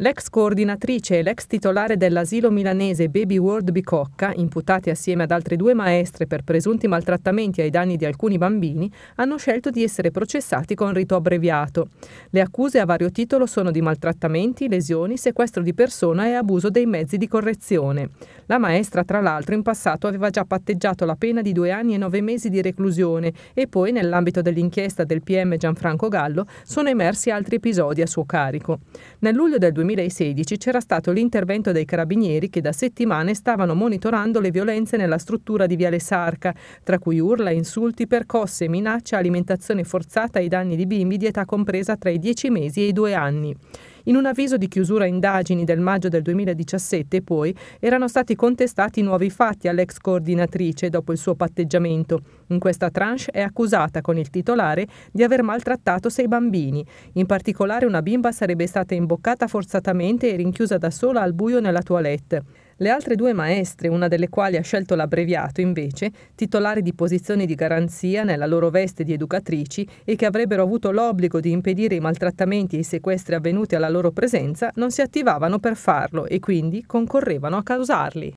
L'ex coordinatrice e l'ex titolare dell'asilo milanese Baby World Bicocca, imputati assieme ad altre due maestre per presunti maltrattamenti ai danni di alcuni bambini, hanno scelto di essere processati con rito abbreviato. Le accuse a vario titolo sono di maltrattamenti, lesioni, sequestro di persona e abuso dei mezzi di correzione. La maestra, tra l'altro, in passato aveva già patteggiato la pena di due anni e nove mesi di reclusione e poi, nell'ambito dell'inchiesta del PM Gianfranco Gallo, sono emersi altri episodi a suo carico. Nel luglio del 2016 c'era stato l'intervento dei carabinieri che da settimane stavano monitorando le violenze nella struttura di Viale Sarca, tra cui urla, insulti, percosse, minacce, alimentazione forzata ai danni di bimbi di età compresa tra i 10 mesi e i 2 anni. In un avviso di chiusura indagini del maggio del 2017, poi, erano stati contestati nuovi fatti all'ex coordinatrice dopo il suo patteggiamento. In questa tranche è accusata con il titolare di aver maltrattato sei bambini. In particolare una bimba sarebbe stata imboccata forzatamente e rinchiusa da sola al buio nella toilette. Le altre due maestre, una delle quali ha scelto l'abbreviato invece, titolari di posizioni di garanzia nella loro veste di educatrici e che avrebbero avuto l'obbligo di impedire i maltrattamenti e i sequestri avvenuti alla loro presenza, non si attivavano per farlo e quindi concorrevano a causarli.